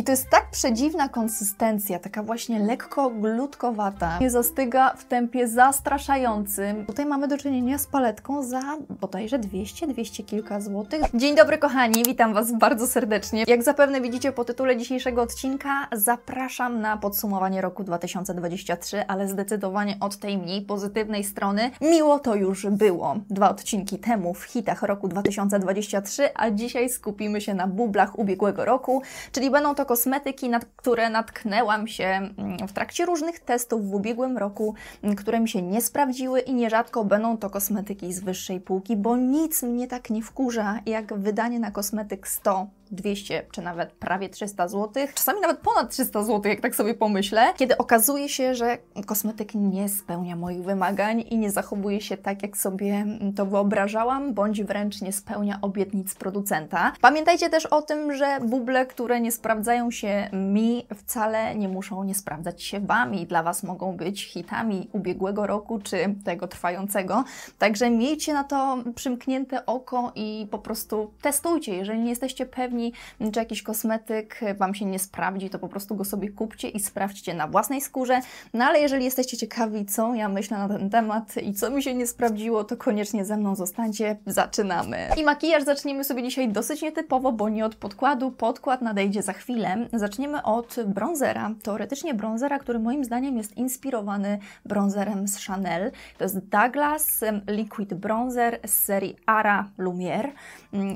I to jest tak przedziwna konsystencja, taka właśnie lekko glutkowata. Nie zastyga w tempie zastraszającym. Tutaj mamy do czynienia z paletką za bodajże 200, 200 kilka złotych. Dzień dobry kochani, witam Was bardzo serdecznie. Jak zapewne widzicie po tytule dzisiejszego odcinka, zapraszam na podsumowanie roku 2023, ale zdecydowanie od tej mniej pozytywnej strony. Miło to już było. Dwa odcinki temu w hitach roku 2023, a dzisiaj skupimy się na bublach ubiegłego roku, czyli będą to kosmetyki, na które natknęłam się mm, w trakcie różnych testów w ubiegłym roku, mm, które mi się nie sprawdziły i nierzadko będą to kosmetyki z wyższej półki, bo nic mnie tak nie wkurza jak wydanie na kosmetyk 100 200 czy nawet prawie 300 zł, czasami nawet ponad 300 zł, jak tak sobie pomyślę, kiedy okazuje się, że kosmetyk nie spełnia moich wymagań i nie zachowuje się tak, jak sobie to wyobrażałam, bądź wręcz nie spełnia obietnic producenta. Pamiętajcie też o tym, że buble, które nie sprawdzają się mi, wcale nie muszą nie sprawdzać się Wami. Dla Was mogą być hitami ubiegłego roku czy tego trwającego. Także miejcie na to przymknięte oko i po prostu testujcie. Jeżeli nie jesteście pewni, kuchni, czy jakiś kosmetyk Wam się nie sprawdzi, to po prostu go sobie kupcie i sprawdźcie na własnej skórze. No ale jeżeli jesteście ciekawi, co ja myślę na ten temat i co mi się nie sprawdziło, to koniecznie ze mną zostańcie. Zaczynamy! I makijaż zaczniemy sobie dzisiaj dosyć nietypowo, bo nie od podkładu. Podkład nadejdzie za chwilę. Zaczniemy od bronzera. Teoretycznie bronzera, który moim zdaniem jest inspirowany bronzerem z Chanel. To jest Douglas Liquid Bronzer z serii Ara Lumiere.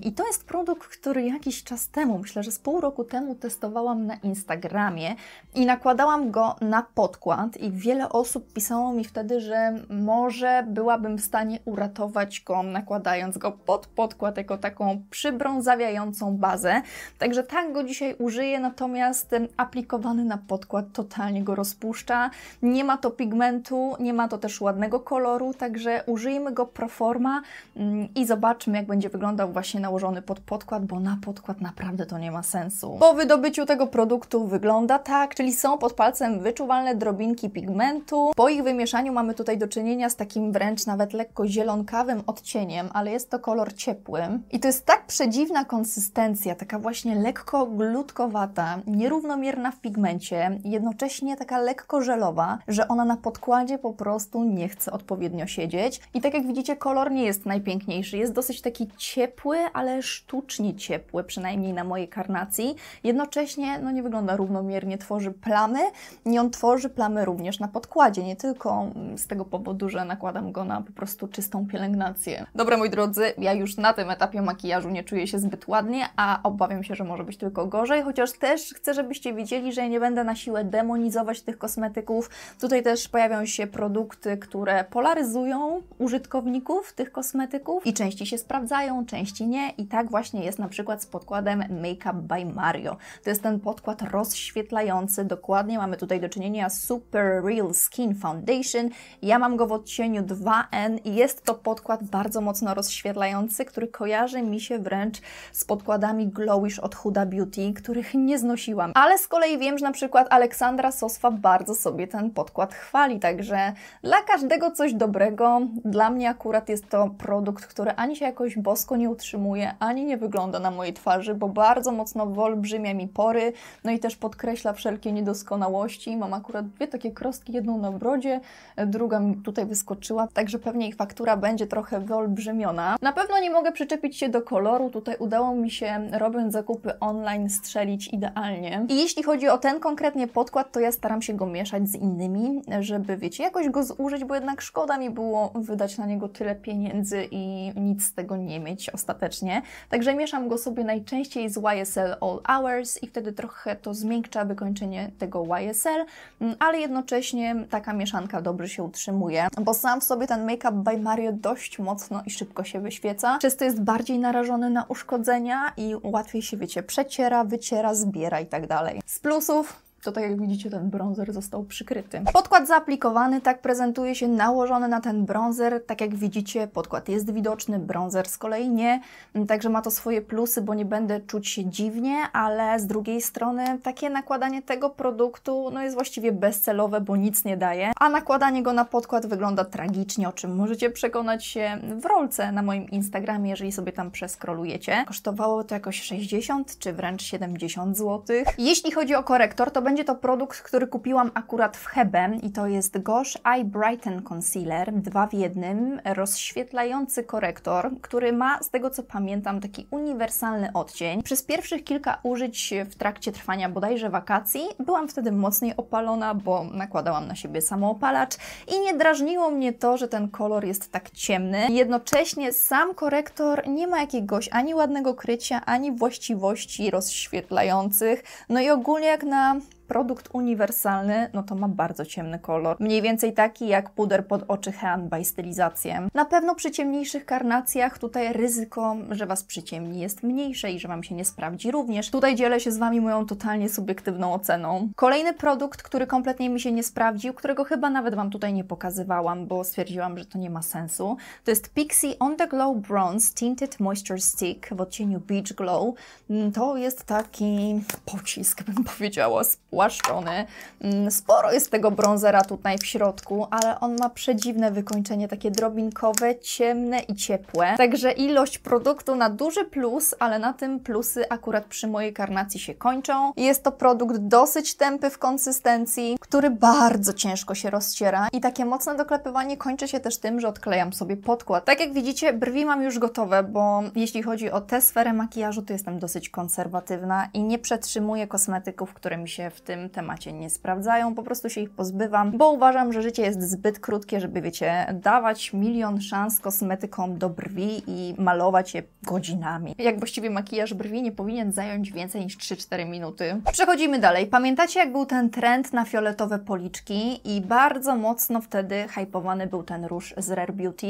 I to jest produkt, który jakiś czas czas temu, myślę, że z pół roku temu testowałam na Instagramie i nakładałam go na podkład i wiele osób pisało mi wtedy, że może byłabym w stanie uratować go nakładając go pod podkład jako taką przybrązawiającą bazę. Także tak go dzisiaj użyję, natomiast aplikowany na podkład totalnie go rozpuszcza. Nie ma to pigmentu, nie ma to też ładnego koloru, także użyjmy go proforma mm, i zobaczmy jak będzie wyglądał właśnie nałożony pod podkład, bo na podkład naprawdę to nie ma sensu. Po wydobyciu tego produktu wygląda tak, czyli są pod palcem wyczuwalne drobinki pigmentu. Po ich wymieszaniu mamy tutaj do czynienia z takim wręcz nawet lekko zielonkawym odcieniem, ale jest to kolor ciepły. I to jest tak przedziwna konsystencja, taka właśnie lekko glutkowata, nierównomierna w pigmencie, jednocześnie taka lekko żelowa, że ona na podkładzie po prostu nie chce odpowiednio siedzieć. I tak jak widzicie, kolor nie jest najpiękniejszy, jest dosyć taki ciepły, ale sztucznie ciepły, przynajmniej przynajmniej na mojej karnacji. Jednocześnie no, nie wygląda równomiernie, tworzy plamy i on tworzy plamy również na podkładzie, nie tylko mm, z tego powodu, że nakładam go na po prostu czystą pielęgnację. Dobra, moi drodzy, ja już na tym etapie makijażu nie czuję się zbyt ładnie, a obawiam się, że może być tylko gorzej, chociaż też chcę, żebyście wiedzieli, że ja nie będę na siłę demonizować tych kosmetyków. Tutaj też pojawią się produkty, które polaryzują użytkowników tych kosmetyków i części się sprawdzają, części nie i tak właśnie jest na przykład z podkładem podkładem Make Up by Mario. To jest ten podkład rozświetlający, dokładnie mamy tutaj do czynienia z Super Real Skin Foundation. Ja mam go w odcieniu 2N i jest to podkład bardzo mocno rozświetlający, który kojarzy mi się wręcz z podkładami Glowish od Huda Beauty, których nie znosiłam. Ale z kolei wiem, że na przykład Aleksandra Soswa bardzo sobie ten podkład chwali, także dla każdego coś dobrego. Dla mnie akurat jest to produkt, który ani się jakoś bosko nie utrzymuje, ani nie wygląda na mojej twarzy, twarzy, bo bardzo mocno wolbrzymia mi pory, no i też podkreśla wszelkie niedoskonałości. Mam akurat dwie takie krostki, jedną na brodzie, druga mi tutaj wyskoczyła, także pewnie ich faktura będzie trochę wyolbrzymiona. Na pewno nie mogę przyczepić się do koloru, tutaj udało mi się robiąc zakupy online strzelić idealnie. I jeśli chodzi o ten konkretnie podkład, to ja staram się go mieszać z innymi, żeby wiecie, jakoś go zużyć, bo jednak szkoda mi było wydać na niego tyle pieniędzy i nic z tego nie mieć ostatecznie. Także mieszam go sobie najczęściej najczęściej z YSL All Hours i wtedy trochę to zmiękcza wykończenie tego YSL, mm, ale jednocześnie taka mieszanka dobrze się utrzymuje, bo sam w sobie ten Make Up by Mario dość mocno i szybko się wyświeca, przez to jest bardziej narażony na uszkodzenia i łatwiej się, wiecie, przeciera, wyciera, zbiera i tak dalej. Z plusów to tak jak widzicie ten bronzer został przykryty. Podkład zaaplikowany tak prezentuje się nałożony na ten bronzer. Tak jak widzicie podkład jest widoczny, bronzer z kolei nie. Mm, także ma to swoje plusy, bo nie będę czuć się dziwnie, ale z drugiej strony takie nakładanie tego produktu no jest właściwie bezcelowe, bo nic nie daje. A nakładanie go na podkład wygląda tragicznie, o czym możecie przekonać się w rolce na moim Instagramie, jeżeli sobie tam przeskrolujecie. Kosztowało to jakoś 60 czy wręcz 70 zł. Jeśli chodzi o korektor, to będzie będzie to produkt, który kupiłam akurat w Hebe i to jest Gosh Eye Brighten Concealer, dwa w jednym, rozświetlający korektor, który ma, z tego co pamiętam, taki uniwersalny odcień. Przez pierwszych kilka użyć w trakcie trwania bodajże wakacji byłam wtedy mocniej opalona, bo nakładałam na siebie samoopalacz i nie drażniło mnie to, że ten kolor jest tak ciemny. Jednocześnie sam korektor nie ma jakiegoś ani ładnego krycia, ani właściwości rozświetlających, no i ogólnie jak na produkt uniwersalny, no to ma bardzo ciemny kolor. Mniej więcej taki jak puder pod oczy Hean by stylizację. Na pewno przy ciemniejszych karnacjach tutaj ryzyko, że Was przyciemni jest mniejsze i że Wam się nie sprawdzi również. Tutaj dzielę się z Wami moją totalnie subiektywną oceną. Kolejny produkt, który kompletnie mi się nie sprawdził, którego chyba nawet Wam tutaj nie pokazywałam, bo stwierdziłam, że to nie ma sensu, to jest Pixie On The Glow Bronze Tinted Moisture Stick w odcieniu Beach Glow. Mm, to jest taki pocisk, bym powiedziała, płaszczony. Mm, sporo jest tego brązera tutaj w środku, ale on ma przedziwne wykończenie, takie drobinkowe, ciemne i ciepłe. Także ilość produktu na duży plus, ale na tym plusy akurat przy mojej karnacji się kończą. Jest to produkt dosyć tępy w konsystencji, który bardzo ciężko się rozciera i takie mocne doklepywanie kończy się też tym, że odklejam sobie podkład. Tak jak widzicie, brwi mam już gotowe, bo jeśli chodzi o tę sferę makijażu, to jestem dosyć konserwatywna i nie przetrzymuję kosmetyków, które mi się w tym temacie nie sprawdzają, po prostu się ich pozbywam, bo uważam, że życie jest zbyt krótkie, żeby, wiecie, dawać milion szans kosmetykom do brwi i malować je godzinami. Jak właściwie makijaż brwi nie powinien zająć więcej niż 3-4 minuty. Przechodzimy dalej. Pamiętacie, jak był ten trend na fioletowe policzki i bardzo mocno wtedy hypowany był ten róż z Rare Beauty.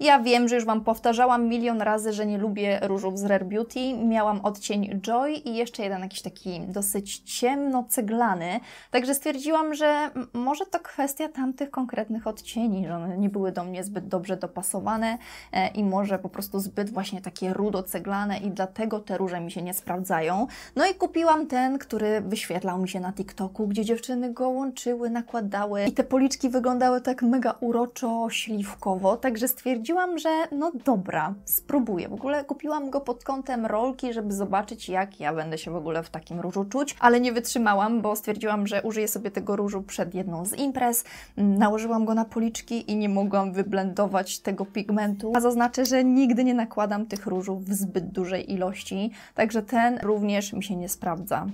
Ja wiem, że już Wam powtarzałam milion razy, że nie lubię różów z Rare Beauty. Miałam odcień Joy i jeszcze jeden jakiś taki dosyć ciemno-ceglany Także stwierdziłam, że może to kwestia tamtych konkretnych odcieni, że one nie były do mnie zbyt dobrze dopasowane e, i może po prostu zbyt właśnie takie rudo-ceglane i dlatego te róże mi się nie sprawdzają. No i kupiłam ten, który wyświetlał mi się na TikToku, gdzie dziewczyny go łączyły, nakładały i te policzki wyglądały tak mega uroczo, śliwkowo, także stwierdziłam, że no dobra, spróbuję. W ogóle kupiłam go pod kątem rolki, żeby zobaczyć jak ja będę się w ogóle w takim różu czuć, ale nie wytrzymałam, bo bo stwierdziłam, że użyję sobie tego różu przed jedną z imprez. Nałożyłam go na policzki i nie mogłam wyblendować tego pigmentu. A zaznaczę, że nigdy nie nakładam tych różów w zbyt dużej ilości, także ten również mi się nie sprawdza.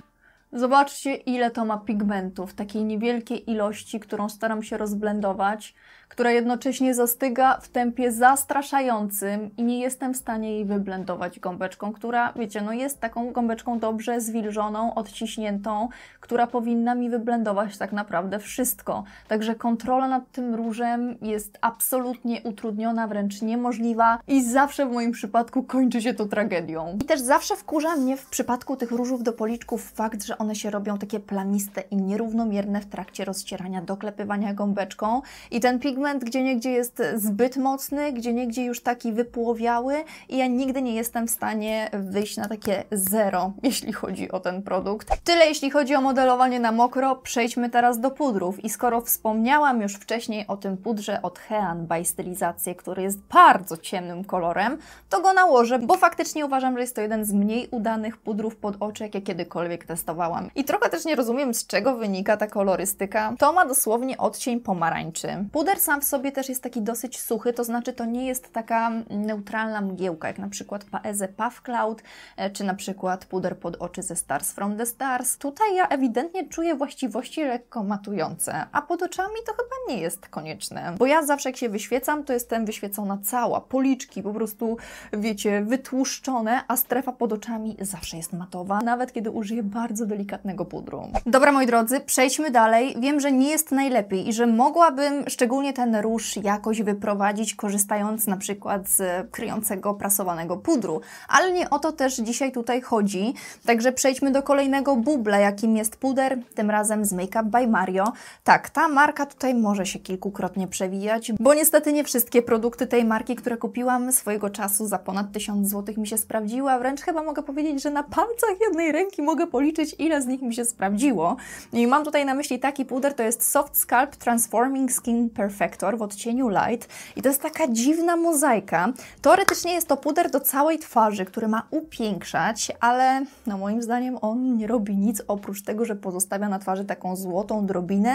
Zobaczcie, ile to ma pigmentu w takiej niewielkiej ilości, którą staram się rozblendować która jednocześnie zastyga w tempie zastraszającym i nie jestem w stanie jej wyblendować gąbeczką, która, wiecie, no jest taką gąbeczką dobrze zwilżoną, odciśniętą, która powinna mi wyblendować tak naprawdę wszystko. Także kontrola nad tym różem jest absolutnie utrudniona, wręcz niemożliwa i zawsze w moim przypadku kończy się to tragedią. I też zawsze wkurza mnie w przypadku tych różów do policzków fakt, że one się robią takie plamiste i nierównomierne w trakcie rozcierania, doklepywania gąbeczką i ten pigment segment gdzie niegdzie jest zbyt mocny, gdzie niegdzie już taki wypłowiały i ja nigdy nie jestem w stanie wyjść na takie zero, jeśli chodzi o ten produkt. Tyle jeśli chodzi o modelowanie na mokro, przejdźmy teraz do pudrów. I skoro wspomniałam już wcześniej o tym pudrze od Hean by który jest bardzo ciemnym kolorem, to go nałożę, bo faktycznie uważam, że jest to jeden z mniej udanych pudrów pod oczy, jakie kiedykolwiek testowałam. I trochę też nie rozumiem, z czego wynika ta kolorystyka. To ma dosłownie odcień pomarańczy. Puder sam sam w sobie też jest taki dosyć suchy, to znaczy to nie jest taka neutralna mgiełka, jak na przykład Paeze Puff Cloud, e, czy na przykład puder pod oczy ze Stars from the Stars. Tutaj ja ewidentnie czuję właściwości lekko matujące, a pod oczami to chyba nie jest konieczne, bo ja zawsze jak się wyświecam, to jestem wyświecona cała, policzki po prostu, wiecie, wytłuszczone, a strefa pod oczami zawsze jest matowa, nawet kiedy użyję bardzo delikatnego pudru. Dobra, moi drodzy, przejdźmy dalej. Wiem, że nie jest najlepiej i że mogłabym szczególnie ten ten róż jakoś wyprowadzić, korzystając na przykład z kryjącego prasowanego pudru. Ale nie o to też dzisiaj tutaj chodzi. Także przejdźmy do kolejnego bubla, jakim jest puder, tym razem z Makeup by Mario. Tak, ta marka tutaj może się kilkukrotnie przewijać, bo niestety nie wszystkie produkty tej marki, które kupiłam swojego czasu za ponad 1000 zł mi się sprawdziły, a wręcz chyba mogę powiedzieć, że na palcach jednej ręki mogę policzyć, ile z nich mi się sprawdziło. I mam tutaj na myśli taki puder, to jest Soft Sculpt Transforming Skin Perfect w odcieniu Light i to jest taka dziwna mozaika. Teoretycznie jest to puder do całej twarzy, który ma upiększać, ale no moim zdaniem on nie robi nic oprócz tego, że pozostawia na twarzy taką złotą drobinę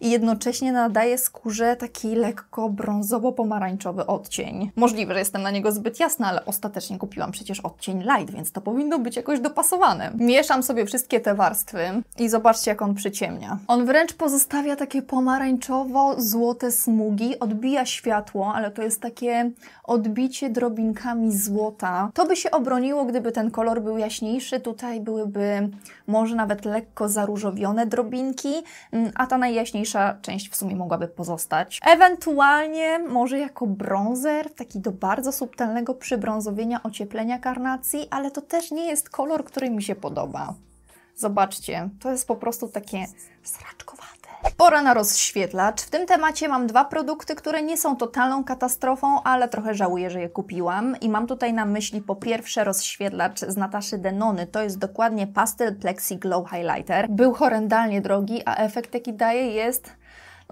i jednocześnie nadaje skórze taki lekko brązowo-pomarańczowy odcień. Możliwe, że jestem na niego zbyt jasna, ale ostatecznie kupiłam przecież odcień Light, więc to powinno być jakoś dopasowane. Mieszam sobie wszystkie te warstwy i zobaczcie jak on przyciemnia. On wręcz pozostawia takie pomarańczowo-złote snopy smugi, odbija światło, ale to jest takie odbicie drobinkami złota. To by się obroniło, gdyby ten kolor był jaśniejszy. Tutaj byłyby może nawet lekko zaróżowione drobinki, mm, a ta najjaśniejsza część w sumie mogłaby pozostać. Ewentualnie może jako bronzer, taki do bardzo subtelnego przybrązowienia, ocieplenia karnacji, ale to też nie jest kolor, który mi się podoba. Zobaczcie, to jest po prostu takie sraczkowe Pora na rozświetlacz. W tym temacie mam dwa produkty, które nie są totalną katastrofą, ale trochę żałuję, że je kupiłam. I mam tutaj na myśli po pierwsze rozświetlacz z Nataszy Denony. To jest dokładnie Pastel Plexi Glow Highlighter. Był horrendalnie drogi, a efekt jaki daje jest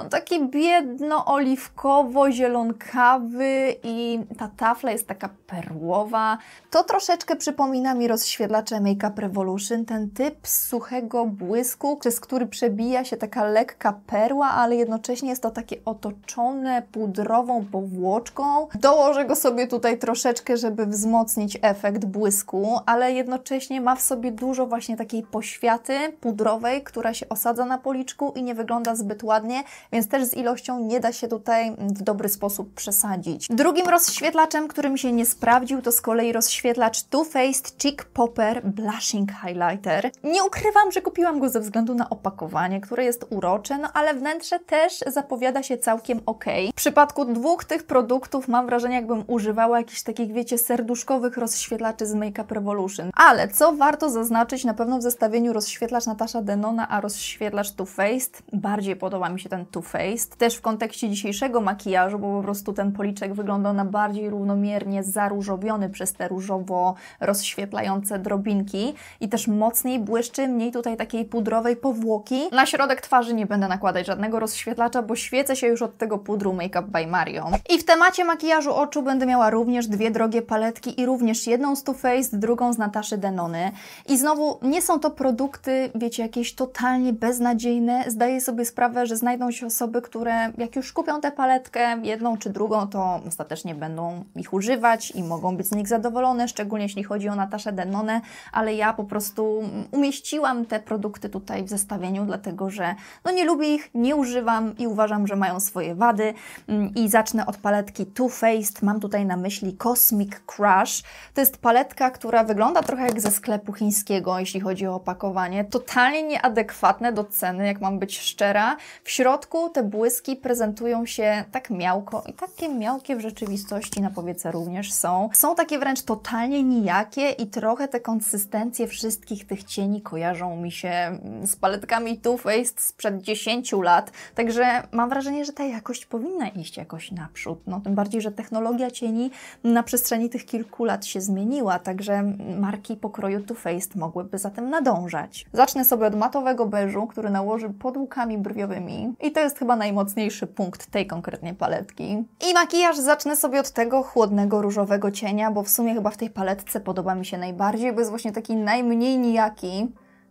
no taki biedno-oliwkowo-zielonkawy i ta tafla jest taka perłowa. To troszeczkę przypomina mi rozświetlacze Make Up Revolution, ten typ suchego błysku, przez który przebija się taka lekka perła, ale jednocześnie jest to takie otoczone pudrową powłoczką. Dołożę go sobie tutaj troszeczkę, żeby wzmocnić efekt błysku, ale jednocześnie ma w sobie dużo właśnie takiej poświaty pudrowej, która się osadza na policzku i nie wygląda zbyt ładnie, więc też z ilością nie da się tutaj w dobry sposób przesadzić. Drugim rozświetlaczem, który mi się nie sprawdził, to z kolei rozświetlacz Too Faced Cheek Popper Blushing Highlighter. Nie ukrywam, że kupiłam go ze względu na opakowanie, które jest urocze, no ale wnętrze też zapowiada się całkiem ok. W przypadku dwóch tych produktów mam wrażenie, jakbym używała jakichś takich, wiecie, serduszkowych rozświetlaczy z Makeup Revolution. Ale co warto zaznaczyć, na pewno w zestawieniu rozświetlacz Natasza Denona, a rozświetlacz Too Faced, bardziej podoba mi się ten Too Too Faced. Też w kontekście dzisiejszego makijażu, bo po prostu ten policzek wyglądał na bardziej równomiernie zaróżowiony przez te różowo rozświetlające drobinki i też mocniej błyszczy, mniej tutaj takiej pudrowej powłoki. Na środek twarzy nie będę nakładać żadnego rozświetlacza, bo świecę się już od tego pudru Make Up by Mario. I w temacie makijażu oczu będę miała również dwie drogie paletki i również jedną z Too Faced, drugą z Nataszy Denony. I znowu nie są to produkty, wiecie, jakieś totalnie beznadziejne. Zdaję sobie sprawę, że znajdą się osoby, które jak już kupią tę paletkę, jedną czy drugą, to ostatecznie będą ich używać i mogą być z nich zadowolone, szczególnie jeśli chodzi o Nataszę Denone, ale ja po prostu umieściłam te produkty tutaj w zestawieniu, dlatego że no nie lubię ich, nie używam i uważam, że mają swoje wady. Mm, I zacznę od paletki Too Faced, mam tutaj na myśli Cosmic Crush. To jest paletka, która wygląda trochę jak ze sklepu chińskiego, jeśli chodzi o opakowanie, totalnie nieadekwatne do ceny, jak mam być szczera. W środku te błyski prezentują się tak miałko i takie miałkie w rzeczywistości na powiece również są. Są takie wręcz totalnie nijakie i trochę te konsystencje wszystkich tych cieni kojarzą mi się mm, z paletkami Too Faced sprzed 10 lat, także mam wrażenie, że ta jakość powinna iść jakoś naprzód. No tym bardziej, że technologia cieni na przestrzeni tych kilku lat się zmieniła, także marki pokroju Too Faced mogłyby za tym nadążać. Zacznę sobie od matowego beżu, który nałoży pod łukami brwiowymi i to jest chyba najmocniejszy punkt tej konkretnie paletki. I makijaż zacznę sobie od tego chłodnego różowego cienia, bo w sumie chyba w tej paletce podoba mi się najbardziej, bo jest właśnie taki najmniej nijaki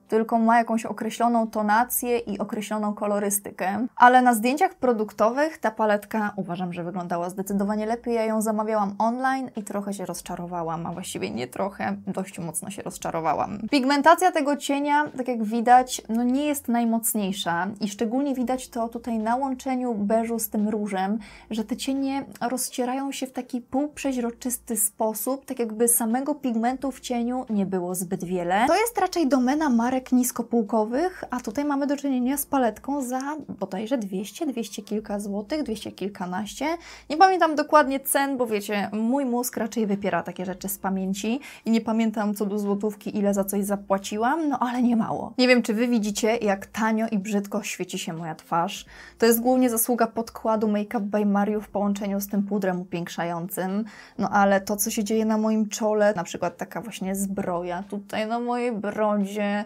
tylko ma jakąś określoną tonację i określoną kolorystykę. Ale na zdjęciach produktowych ta paletka uważam, że wyglądała zdecydowanie lepiej. Ja ją zamawiałam online i trochę się rozczarowałam, a właściwie nie trochę, dość mocno się rozczarowałam. Pigmentacja tego cienia, tak jak widać, no nie jest najmocniejsza i szczególnie widać to tutaj na łączeniu beżu z tym różem, że te cienie rozcierają się w taki półprzeźroczysty sposób, tak jakby samego pigmentu w cieniu nie było zbyt wiele. To jest raczej domena Mary marek niskopółkowych, a tutaj mamy do czynienia z paletką za bodajże 200, 200 kilka złotych, 200 kilkanaście. Nie pamiętam dokładnie cen, bo wiecie, mój mózg raczej wypiera takie rzeczy z pamięci i nie pamiętam co do złotówki, ile za coś zapłaciłam, no ale nie mało. Nie wiem, czy Wy widzicie, jak tanio i brzydko świeci się moja twarz. To jest głównie zasługa podkładu Make Up by Mario w połączeniu z tym pudrem upiększającym, no ale to, co się dzieje na moim czole, na przykład taka właśnie zbroja tutaj na mojej brodzie,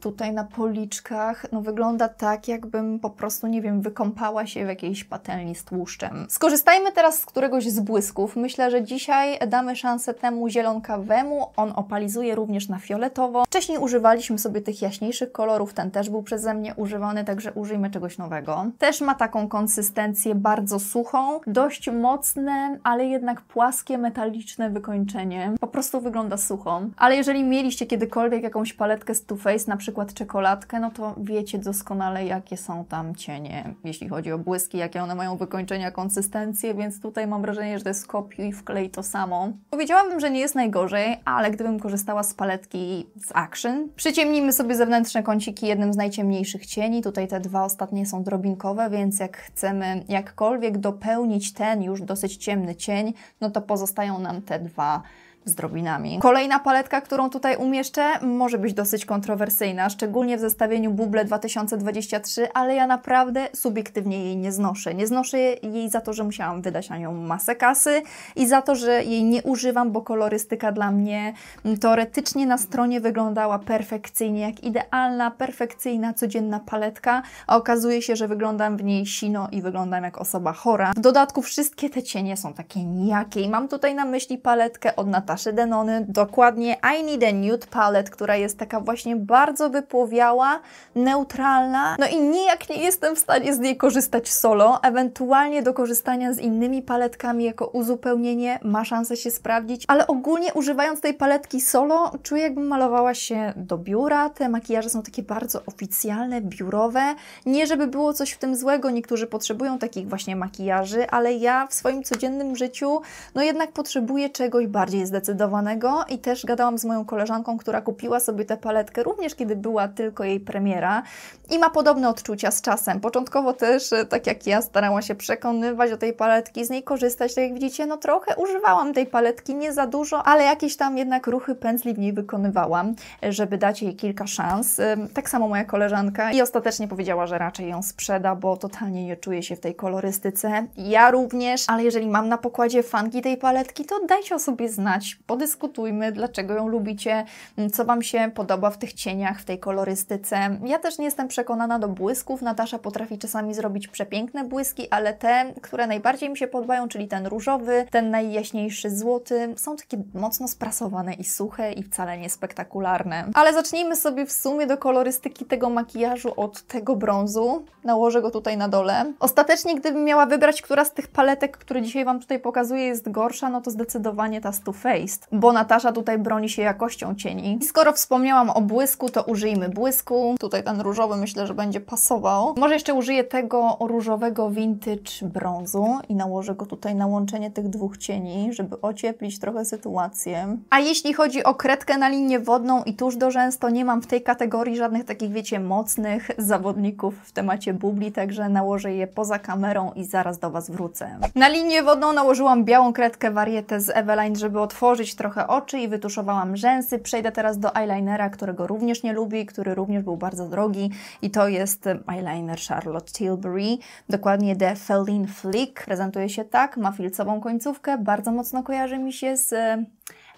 tutaj na policzkach no wygląda tak, jakbym po prostu, nie wiem, wykąpała się w jakiejś patelni z tłuszczem. Skorzystajmy teraz z któregoś z błysków. Myślę, że dzisiaj damy szansę temu zielonkawemu. On opalizuje również na fioletowo. Wcześniej używaliśmy sobie tych jaśniejszych kolorów. Ten też był przeze mnie używany, także użyjmy czegoś nowego. Też ma taką konsystencję bardzo suchą, dość mocne, ale jednak płaskie, metaliczne wykończenie. Po prostu wygląda suchą. Ale jeżeli mieliście kiedykolwiek jakąś paletkę z Too Faced, na przykład przykład czekoladkę, no to wiecie doskonale, jakie są tam cienie, jeśli chodzi o błyski, jakie one mają wykończenia, konsystencję, więc tutaj mam wrażenie, że to jest kopiuj, wklej to samo. Powiedziałabym, że nie jest najgorzej, ale gdybym korzystała z paletki z Action, przyciemnijmy sobie zewnętrzne kąciki jednym z najciemniejszych cieni, tutaj te dwa ostatnie są drobinkowe, więc jak chcemy jakkolwiek dopełnić ten już dosyć ciemny cień, no to pozostają nam te dwa z drobinami. Kolejna paletka, którą tutaj umieszczę, może być dosyć kontrowersyjna, szczególnie w zestawieniu Buble 2023, ale ja naprawdę subiektywnie jej nie znoszę. Nie znoszę jej za to, że musiałam wydać na nią masę kasy i za to, że jej nie używam, bo kolorystyka dla mnie mm, teoretycznie na stronie wyglądała perfekcyjnie, jak idealna, perfekcyjna, codzienna paletka, a okazuje się, że wyglądam w niej sino i wyglądam jak osoba chora. W dodatku wszystkie te cienie są takie nijakie i mam tutaj na myśli paletkę od Natalii pataszy Denony, dokładnie I Need a Nude Palette, która jest taka właśnie bardzo wypłowiała, neutralna, no i nijak nie jestem w stanie z niej korzystać solo, ewentualnie do korzystania z innymi paletkami jako uzupełnienie ma szansę się sprawdzić, ale ogólnie używając tej paletki solo czuję jakbym malowała się do biura, te makijaże są takie bardzo oficjalne, biurowe, nie żeby było coś w tym złego, niektórzy potrzebują takich właśnie makijaży, ale ja w swoim codziennym życiu no jednak potrzebuję czegoś bardziej zdecydowanego zdecydowanego i też gadałam z moją koleżanką, która kupiła sobie tę paletkę również kiedy była tylko jej premiera i ma podobne odczucia z czasem. Początkowo też, e, tak jak ja, starała się przekonywać do tej paletki, z niej korzystać. Tak jak widzicie, no trochę używałam tej paletki, nie za dużo, ale jakieś tam jednak ruchy pędzli w niej wykonywałam, e, żeby dać jej kilka szans. E, tak samo moja koleżanka i ostatecznie powiedziała, że raczej ją sprzeda, bo totalnie nie czuje się w tej kolorystyce. Ja również, ale jeżeli mam na pokładzie fanki tej paletki, to dajcie o sobie znać podyskutujmy, dlaczego ją lubicie, co Wam się podoba w tych cieniach, w tej kolorystyce. Ja też nie jestem przekonana do błysków. Natasza potrafi czasami zrobić przepiękne błyski, ale te, które najbardziej mi się podobają, czyli ten różowy, ten najjaśniejszy złoty, są takie mocno sprasowane i suche i wcale nie spektakularne. Ale zacznijmy sobie w sumie do kolorystyki tego makijażu od tego brązu. Nałożę go tutaj na dole. Ostatecznie, gdybym miała wybrać, która z tych paletek, które dzisiaj Wam tutaj pokazuję, jest gorsza, no to zdecydowanie ta z Too Faced bo Natasza tutaj broni się jakością cieni. I skoro wspomniałam o błysku, to użyjmy błysku. Tutaj ten różowy myślę, że będzie pasował. Może jeszcze użyję tego różowego vintage brązu i nałożę go tutaj na łączenie tych dwóch cieni, żeby ocieplić trochę sytuację. A jeśli chodzi o kredkę na linię wodną i tuż do rzęs, to nie mam w tej kategorii żadnych takich, wiecie, mocnych zawodników w temacie bubli, także nałożę je poza kamerą i zaraz do Was wrócę. Na linię wodną nałożyłam białą kredkę warietę z Eveline, żeby otworzyć otworzyć trochę oczy i wytuszowałam rzęsy. Przejdę teraz do eyelinera, którego również nie lubię który również był bardzo drogi i to jest eyeliner Charlotte Tilbury, dokładnie The Feline Flick. Prezentuje się tak, ma filcową końcówkę, bardzo mocno kojarzy mi się z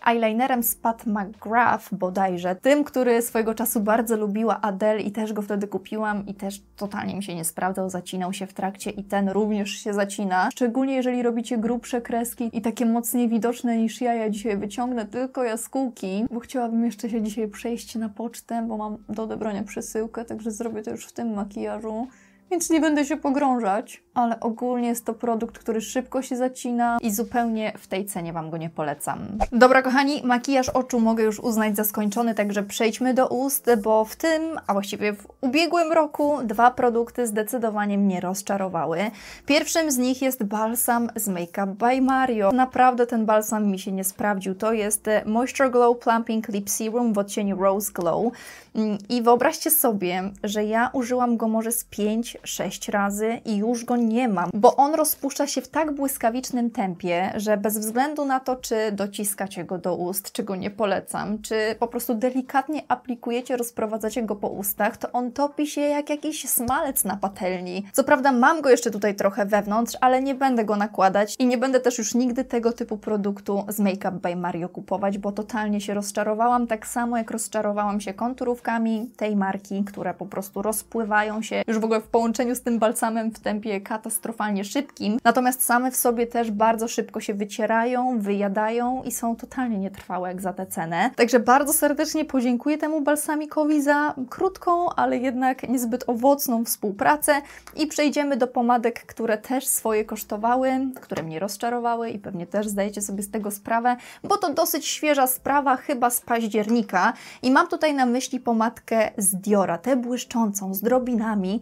eyelinerem z Pat McGrath bodajże, tym, który swojego czasu bardzo lubiła Adele i też go wtedy kupiłam i też totalnie mi się nie sprawdzał, zacinał się w trakcie i ten również się zacina. Szczególnie jeżeli robicie grubsze kreski i takie mocniej widoczne niż ja, ja dzisiaj wyciągnę tylko jaskółki, bo chciałabym jeszcze się dzisiaj przejść na pocztę, bo mam do odebrania przesyłkę, także zrobię to już w tym makijażu więc nie będę się pogrążać. Ale ogólnie jest to produkt, który szybko się zacina i zupełnie w tej cenie Wam go nie polecam. Dobra, kochani, makijaż oczu mogę już uznać za skończony, także przejdźmy do ust, bo w tym, a właściwie w ubiegłym roku dwa produkty zdecydowanie mnie rozczarowały. Pierwszym z nich jest balsam z Makeup by Mario. Naprawdę ten balsam mi się nie sprawdził. To jest e, Moisture Glow Plumping Lip Serum w odcieniu Rose Glow. Mm, I wyobraźcie sobie, że ja użyłam go może z 5 sześć razy i już go nie mam, bo on rozpuszcza się w tak błyskawicznym tempie, że bez względu na to, czy dociskacie go do ust, czy go nie polecam, czy po prostu delikatnie aplikujecie, rozprowadzacie go po ustach, to on topi się jak jakiś smalec na patelni. Co prawda mam go jeszcze tutaj trochę wewnątrz, ale nie będę go nakładać i nie będę też już nigdy tego typu produktu z Makeup by Mario kupować, bo totalnie się rozczarowałam, tak samo jak rozczarowałam się konturówkami tej marki, które po prostu rozpływają się już w ogóle w połączeniu połączeniu z tym balsamem w tempie katastrofalnie szybkim. Natomiast same w sobie też bardzo szybko się wycierają, wyjadają i są totalnie nietrwałe jak za tę cenę. Także bardzo serdecznie podziękuję temu balsamikowi za krótką, ale jednak niezbyt owocną współpracę i przejdziemy do pomadek, które też swoje kosztowały, które mnie rozczarowały i pewnie też zdajecie sobie z tego sprawę, bo to dosyć świeża sprawa, chyba z października i mam tutaj na myśli pomadkę z Diora, tę błyszczącą z drobinami,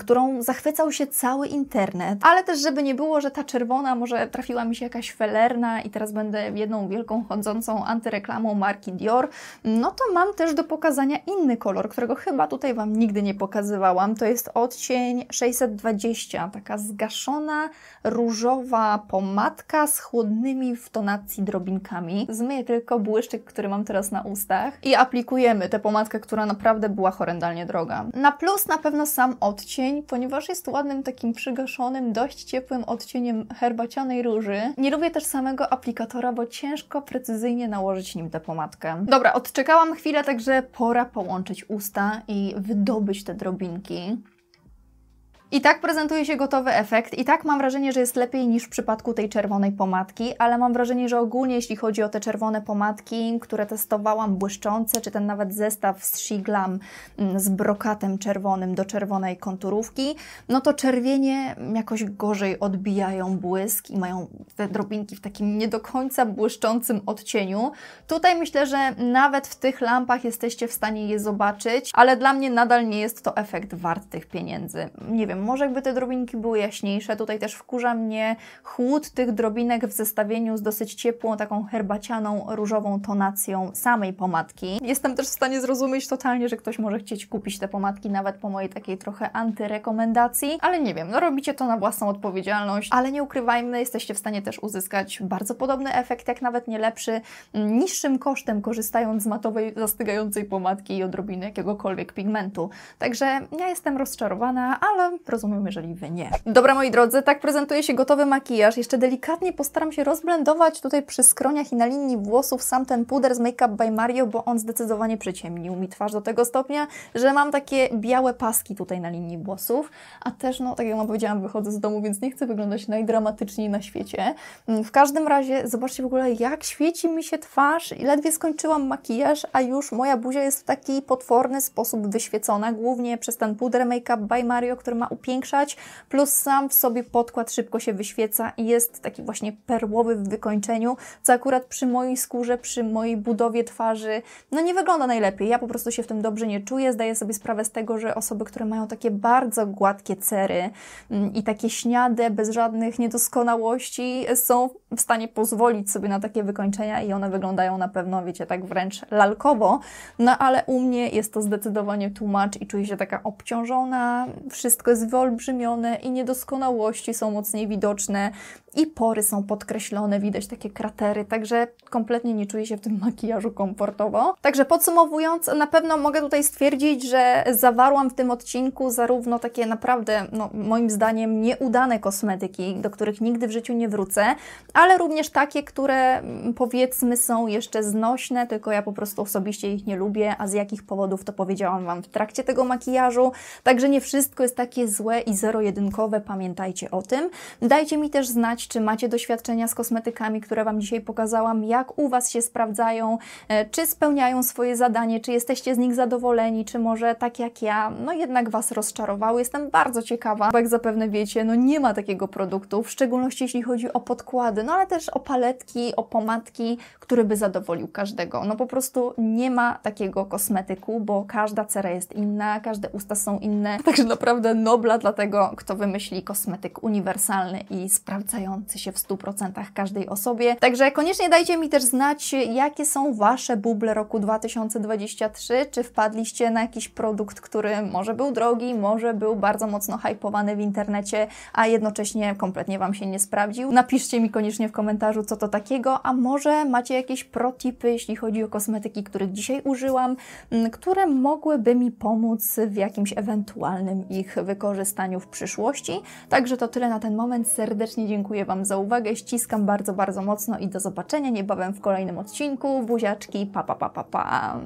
którą zachwycał się cały internet. Ale też, żeby nie było, że ta czerwona może trafiła mi się jakaś felerna i teraz będę jedną wielką chodzącą antyreklamą marki Dior, no to mam też do pokazania inny kolor, którego chyba tutaj Wam nigdy nie pokazywałam. To jest odcień 620, taka zgaszona, różowa pomadka z chłodnymi w tonacji drobinkami. Zmyję tylko błyszczyk, który mam teraz na ustach i aplikujemy tę pomadkę, która naprawdę była horrendalnie droga. Na plus na pewno sam odcień, ponieważ jest ładnym, takim przygaszonym, dość ciepłym odcieniem herbacianej róży. Nie lubię też samego aplikatora, bo ciężko precyzyjnie nałożyć nim tę pomadkę. Dobra, odczekałam chwilę, także pora połączyć usta i wydobyć te drobinki. I tak prezentuje się gotowy efekt, i tak mam wrażenie, że jest lepiej niż w przypadku tej czerwonej pomadki, ale mam wrażenie, że ogólnie jeśli chodzi o te czerwone pomadki, które testowałam, błyszczące, czy ten nawet zestaw z Shiglam mm, z brokatem czerwonym do czerwonej konturówki, no to czerwienie jakoś gorzej odbijają błysk i mają te drobinki w takim nie do końca błyszczącym odcieniu. Tutaj myślę, że nawet w tych lampach jesteście w stanie je zobaczyć, ale dla mnie nadal nie jest to efekt wart tych pieniędzy. Nie wiem, może jakby te drobinki były jaśniejsze. Tutaj też wkurza mnie chłód tych drobinek w zestawieniu z dosyć ciepłą, taką herbacianą, różową tonacją samej pomadki. Jestem też w stanie zrozumieć totalnie, że ktoś może chcieć kupić te pomadki nawet po mojej takiej trochę antyrekomendacji, ale nie wiem, no robicie to na własną odpowiedzialność, ale nie ukrywajmy, jesteście w stanie też uzyskać bardzo podobny efekt, jak nawet nie lepszy, niższym kosztem korzystając z matowej, zastygającej pomadki i odrobiny jakiegokolwiek pigmentu. Także ja jestem rozczarowana, ale rozumiem, jeżeli Wy nie. Dobra, moi drodzy, tak prezentuje się gotowy makijaż. Jeszcze delikatnie postaram się rozblendować tutaj przy skroniach i na linii włosów sam ten puder z Make Up by Mario, bo on zdecydowanie przyciemnił mi twarz do tego stopnia, że mam takie białe paski tutaj na linii włosów, a też, no tak jak Wam powiedziałam, wychodzę z domu, więc nie chcę wyglądać najdramatyczniej na świecie. Mm, w każdym razie zobaczcie w ogóle, jak świeci mi się twarz. I Ledwie skończyłam makijaż, a już moja buzia jest w taki potworny sposób wyświecona, głównie przez ten puder Make Up by Mario, który ma upiększać, plus sam w sobie podkład szybko się wyświeca i jest taki właśnie perłowy w wykończeniu, co akurat przy mojej skórze, przy mojej budowie twarzy, no nie wygląda najlepiej. Ja po prostu się w tym dobrze nie czuję, zdaję sobie sprawę z tego, że osoby, które mają takie bardzo gładkie cery mm, i takie śniade, bez żadnych niedoskonałości, są w stanie pozwolić sobie na takie wykończenia i one wyglądają na pewno, wiecie, tak wręcz lalkowo, no ale u mnie jest to zdecydowanie tłumacz i czuję się taka obciążona, wszystko jest wyolbrzymione i niedoskonałości są mocniej widoczne i pory są podkreślone, widać takie kratery, także kompletnie nie czuję się w tym makijażu komfortowo. Także podsumowując, na pewno mogę tutaj stwierdzić, że zawarłam w tym odcinku zarówno takie naprawdę, no, moim zdaniem, nieudane kosmetyki, do których nigdy w życiu nie wrócę, ale również takie, które mm, powiedzmy są jeszcze znośne, tylko ja po prostu osobiście ich nie lubię, a z jakich powodów to powiedziałam Wam w trakcie tego makijażu. Także nie wszystko jest takie złe i zero-jedynkowe, pamiętajcie o tym. Dajcie mi też znać, znać, czy macie doświadczenia z kosmetykami, które Wam dzisiaj pokazałam, jak u Was się sprawdzają, e, czy spełniają swoje zadanie, czy jesteście z nich zadowoleni, czy może tak jak ja, no jednak Was rozczarowały. Jestem bardzo ciekawa, bo jak zapewne wiecie, no nie ma takiego produktu, w szczególności jeśli chodzi o podkłady, no ale też o paletki, o pomadki, który by zadowolił każdego. No po prostu nie ma takiego kosmetyku, bo każda cera jest inna, każde usta są inne, także naprawdę nobla dla tego, kto wymyśli kosmetyk uniwersalny i sprawdzający podobający się w 100% każdej osobie. Także koniecznie dajcie mi też znać, jakie są Wasze buble roku 2023, czy wpadliście na jakiś produkt, który może był drogi, może był bardzo mocno hypowany w internecie, a jednocześnie kompletnie Wam się nie sprawdził. Napiszcie mi koniecznie w komentarzu, co to takiego, a może macie jakieś protipy, jeśli chodzi o kosmetyki, których dzisiaj użyłam, mm, które mogłyby mi pomóc w jakimś ewentualnym ich wykorzystaniu w przyszłości. Także to tyle na ten moment. Serdecznie dziękuję Dziękuję Wam za uwagę, ściskam bardzo, bardzo mocno i do zobaczenia niebawem w kolejnym odcinku. Buziaczki, pa pa pa pa pa!